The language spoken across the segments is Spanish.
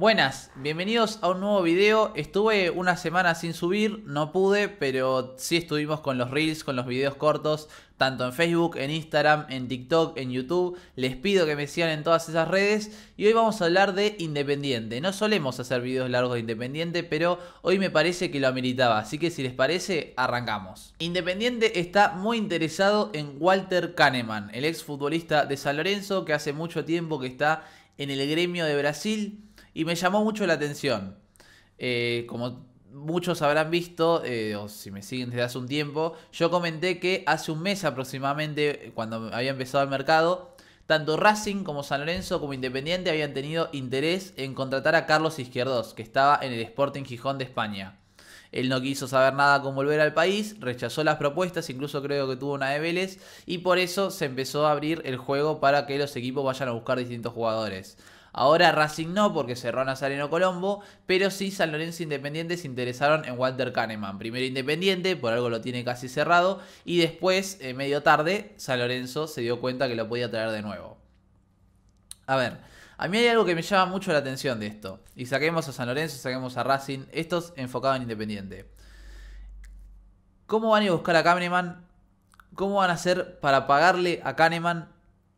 Buenas, bienvenidos a un nuevo video. Estuve una semana sin subir, no pude, pero sí estuvimos con los reels, con los videos cortos, tanto en Facebook, en Instagram, en TikTok, en YouTube. Les pido que me sigan en todas esas redes. Y hoy vamos a hablar de Independiente. No solemos hacer videos largos de Independiente, pero hoy me parece que lo ameritaba. Así que si les parece, arrancamos. Independiente está muy interesado en Walter Kahneman, el ex futbolista de San Lorenzo, que hace mucho tiempo que está en el gremio de Brasil y me llamó mucho la atención. Eh, como muchos habrán visto, eh, o si me siguen desde hace un tiempo, yo comenté que hace un mes aproximadamente, cuando había empezado el mercado, tanto Racing como San Lorenzo como Independiente habían tenido interés en contratar a Carlos Izquierdos, que estaba en el Sporting Gijón de España. Él no quiso saber nada con volver al país, rechazó las propuestas, incluso creo que tuvo una de Vélez, y por eso se empezó a abrir el juego para que los equipos vayan a buscar distintos jugadores. Ahora Racing no, porque cerró Nazareno Colombo, pero sí San Lorenzo Independiente se interesaron en Walter Kahneman. Primero Independiente, por algo lo tiene casi cerrado, y después, en eh, medio tarde, San Lorenzo se dio cuenta que lo podía traer de nuevo. A ver, a mí hay algo que me llama mucho la atención de esto. Y saquemos a San Lorenzo, saquemos a Racing, estos enfocados en Independiente. ¿Cómo van a ir a buscar a Kahneman? ¿Cómo van a hacer para pagarle a Kahneman?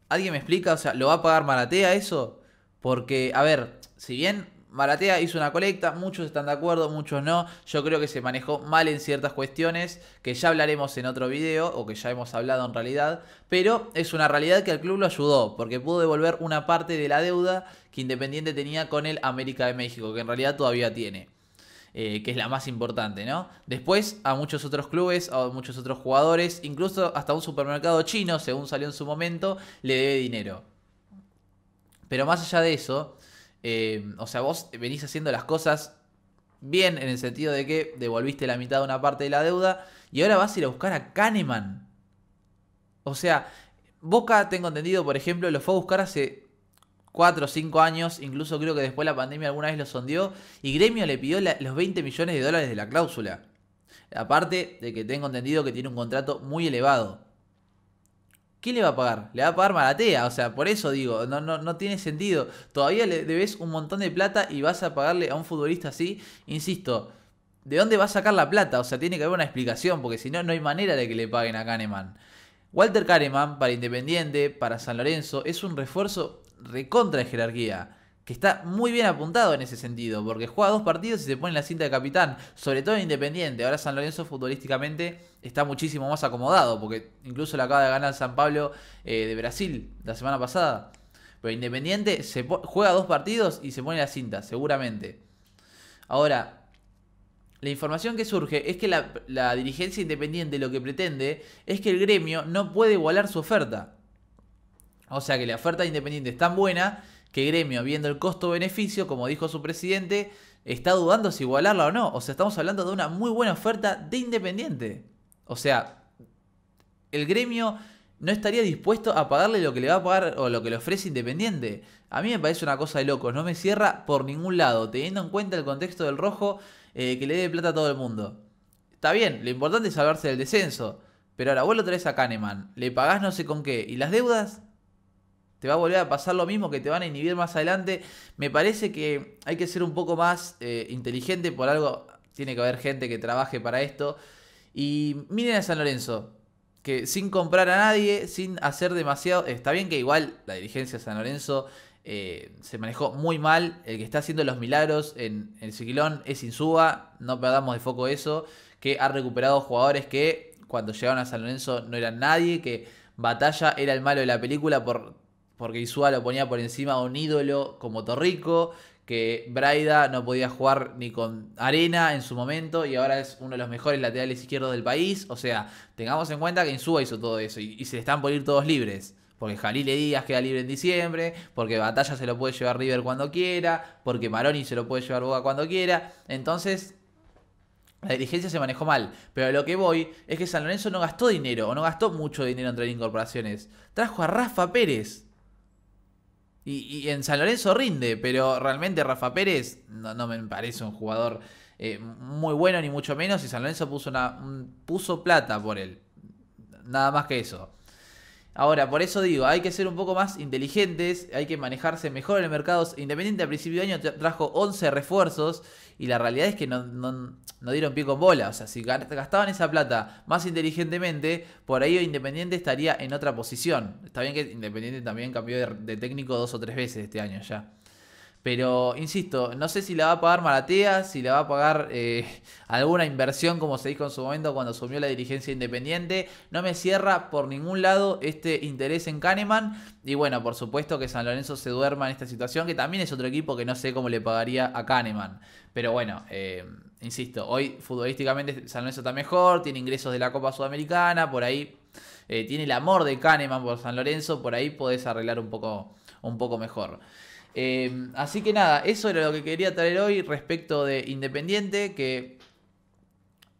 ¿Alguien me explica? O sea, ¿lo va a pagar Malatea eso? Porque, a ver, si bien Maratea hizo una colecta, muchos están de acuerdo, muchos no. Yo creo que se manejó mal en ciertas cuestiones, que ya hablaremos en otro video, o que ya hemos hablado en realidad, pero es una realidad que al club lo ayudó, porque pudo devolver una parte de la deuda que Independiente tenía con el América de México, que en realidad todavía tiene. Eh, que es la más importante, ¿no? Después a muchos otros clubes, a muchos otros jugadores, incluso hasta un supermercado chino, según salió en su momento, le debe dinero. Pero más allá de eso, eh, o sea, vos venís haciendo las cosas bien en el sentido de que devolviste la mitad de una parte de la deuda y ahora vas a ir a buscar a Kahneman. O sea, Boca, tengo entendido, por ejemplo, lo fue a buscar hace 4 o 5 años, incluso creo que después la pandemia alguna vez lo sondeó, y Gremio le pidió los 20 millones de dólares de la cláusula. Aparte de que tengo entendido que tiene un contrato muy elevado. ¿Quién le va a pagar? Le va a pagar Malatea? o sea, por eso digo, no, no, no tiene sentido. Todavía le debes un montón de plata y vas a pagarle a un futbolista así, insisto, ¿de dónde va a sacar la plata? O sea, tiene que haber una explicación, porque si no, no hay manera de que le paguen a Kahneman. Walter Kahneman, para Independiente, para San Lorenzo, es un refuerzo recontra de jerarquía que está muy bien apuntado en ese sentido, porque juega dos partidos y se pone en la cinta de capitán, sobre todo en Independiente. Ahora San Lorenzo futbolísticamente está muchísimo más acomodado, porque incluso le acaba de ganar San Pablo eh, de Brasil la semana pasada. Pero Independiente se juega dos partidos y se pone en la cinta, seguramente. Ahora, la información que surge es que la, la dirigencia independiente lo que pretende es que el gremio no puede igualar su oferta. O sea que la oferta de Independiente es tan buena que Gremio, viendo el costo-beneficio, como dijo su presidente, está dudando si igualarla o no. O sea, estamos hablando de una muy buena oferta de Independiente. O sea, el Gremio no estaría dispuesto a pagarle lo que le va a pagar o lo que le ofrece Independiente. A mí me parece una cosa de locos, no me cierra por ningún lado, teniendo en cuenta el contexto del rojo eh, que le dé plata a todo el mundo. Está bien, lo importante es salvarse del descenso, pero ahora vos lo traes a Kahneman, le pagás no sé con qué, ¿y las deudas? va a volver a pasar lo mismo, que te van a inhibir más adelante. Me parece que hay que ser un poco más eh, inteligente, por algo tiene que haber gente que trabaje para esto. Y miren a San Lorenzo, que sin comprar a nadie, sin hacer demasiado, está bien que igual la dirigencia de San Lorenzo eh, se manejó muy mal, el que está haciendo los milagros en el Siquilón es Insúa, no perdamos de foco eso, que ha recuperado jugadores que cuando llegaron a San Lorenzo no eran nadie, que Batalla era el malo de la película por porque Isua lo ponía por encima a un ídolo como Torrico, que Braida no podía jugar ni con arena en su momento y ahora es uno de los mejores laterales izquierdos del país. O sea, tengamos en cuenta que Insúa hizo todo eso y, se le están por ir todos libres. Porque Jalile Díaz queda libre en diciembre, porque Batalla se lo puede llevar River cuando quiera, porque Maroni se lo puede llevar Boca cuando quiera. Entonces, la dirigencia se manejó mal. Pero lo que voy es que San Lorenzo no gastó dinero, o no gastó mucho dinero entre incorporaciones. Trajo a Rafa Pérez y, en San Lorenzo rinde, pero realmente Rafa Pérez no, me parece un jugador eh, muy bueno, ni mucho menos. Y San Lorenzo puso, una, puso plata por él. Nada más que eso. Ahora, por eso digo, hay que ser un poco más inteligentes, hay que manejarse mejor en el mercado. Independiente a principio de año trajo 11 refuerzos y la realidad es que no, dieron pie con bola. O sea, si gastaban esa plata más inteligentemente, por ahí Independiente estaría en otra posición. Está bien que Independiente también cambió de técnico dos o tres veces este año ya. Pero, insisto, no sé si la va a pagar Maratea, si le va a pagar eh, alguna inversión, como se dijo en su momento cuando asumió la dirigencia independiente. No me cierra por ningún lado este interés en Kahneman. Y bueno, por supuesto que San Lorenzo se duerma en esta situación, que también es otro equipo que no sé cómo le pagaría a Kahneman. Pero bueno, eh, insisto, hoy futbolísticamente San Lorenzo está mejor, tiene ingresos de la Copa Sudamericana, por ahí eh, tiene el amor de Kahneman por San Lorenzo, por ahí podés arreglar un poco, un poco mejor. Em, así que nada, eso era lo que quería traer hoy respecto de Independiente, que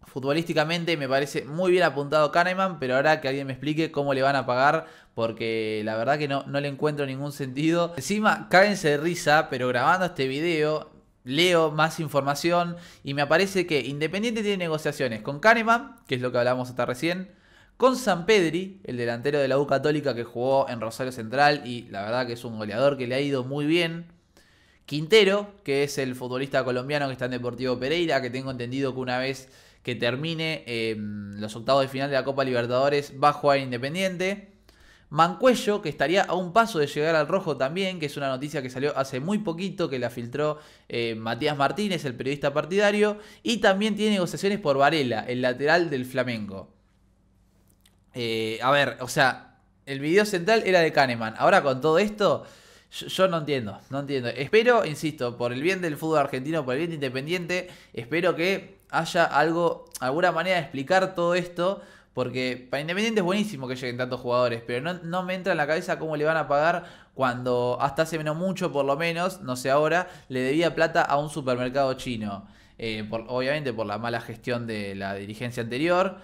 futbolísticamente me parece muy bien apuntado Kahneman, pero ahora que alguien me explique cómo le van a pagar, porque la verdad que no, le encuentro ningún sentido. Encima, cáguense de risa, pero grabando este video leo más información y me aparece que Independiente tiene negociaciones con Kahneman, que es lo que hablamos hasta recién, con San Pedri, el delantero de la U Católica que jugó en Rosario Central y la verdad que es un goleador que le ha ido muy bien. Quintero, que es el futbolista colombiano que está en Deportivo Pereira, que tengo entendido que una vez que termine em, los octavos de final de la Copa Libertadores va a jugar Independiente. Mancuello, que estaría a un paso de llegar al rojo también, que es una noticia que salió hace muy poquito, que la filtró em, Matías Martínez, el periodista partidario, y también tiene negociaciones por Varela, el lateral del Flamengo. Eh, a ver, o sea, el video central era de Kahneman. Ahora con todo esto, yo, no entiendo, no entiendo. Espero, insisto, por el bien del fútbol argentino, por el bien de Independiente, espero que haya algo, alguna manera de explicar todo esto. Porque para Independiente es buenísimo que lleguen tantos jugadores, pero no, me entra en la cabeza cómo le van a pagar cuando hasta hace menos mucho, por lo menos, no sé ahora, le debía plata a un supermercado chino. Eh, obviamente por la mala gestión de la dirigencia anterior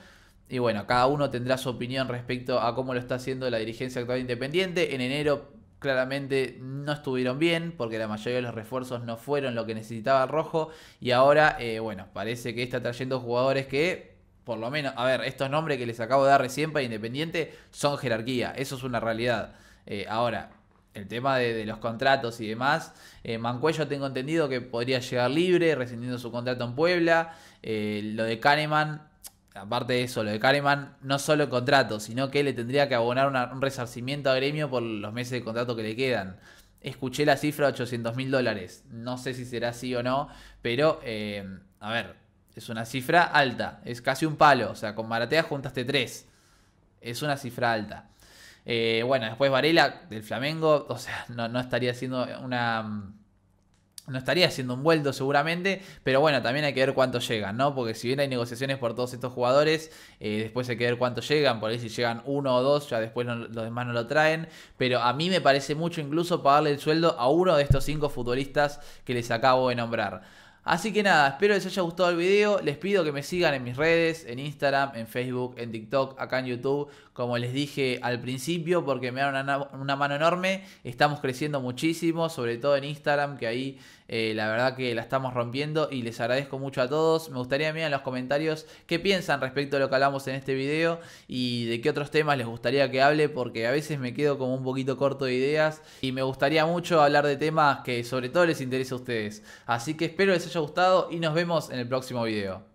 y bueno, cada uno tendrá su opinión respecto a cómo lo está haciendo la dirigencia actual independiente. En enero claramente no estuvieron bien porque la mayoría de los refuerzos no fueron lo que necesitaba el rojo. Y ahora, eh, bueno, parece que está trayendo jugadores que, por lo menos, a ver, estos nombres que les acabo de dar recién para Independiente son jerarquía. Eso es una realidad. Eh, ahora, el tema de, los contratos y demás. Eh, Mancuello tengo entendido que podría llegar libre, rescindiendo su contrato en Puebla. lo de Kahneman aparte de eso, lo de Kahneman, no solo el contrato, sino que le tendría que abonar un resarcimiento a gremio por los meses de contrato que le quedan. Escuché la cifra de 800 mil dólares. No sé si será así o no, pero eh, a ver, es una cifra alta. Es casi un palo. O sea, con Maratea juntaste tres. Es una cifra alta. Eh, bueno, después Varela del Flamengo. O sea, no, no estaría siendo una no estaría haciendo un vuelto seguramente, pero bueno, también hay que ver cuánto llegan, ¿no? Porque si bien hay negociaciones por todos estos jugadores, eh, después hay que ver cuánto llegan, por ahí si llegan uno o dos, ya después los demás no lo traen, pero a mí me parece mucho incluso pagarle el sueldo a uno de estos cinco futbolistas que les acabo de nombrar. Así que nada, espero les haya gustado el video. Les pido que me sigan en mis redes, en Instagram, en Facebook, en TikTok, acá en YouTube. Como les dije al principio, porque me dan una, una mano enorme. Estamos creciendo muchísimo, sobre todo en Instagram, que ahí eh, la verdad que la estamos rompiendo y les agradezco mucho a todos. Me gustaría mirar en los comentarios qué piensan respecto a lo que hablamos en este video y de qué otros temas les gustaría que hable porque a veces me quedo como un poquito corto de ideas y me gustaría mucho hablar de temas que sobre todo les interesa a ustedes. Así que espero les haya gustado y nos vemos en el próximo video.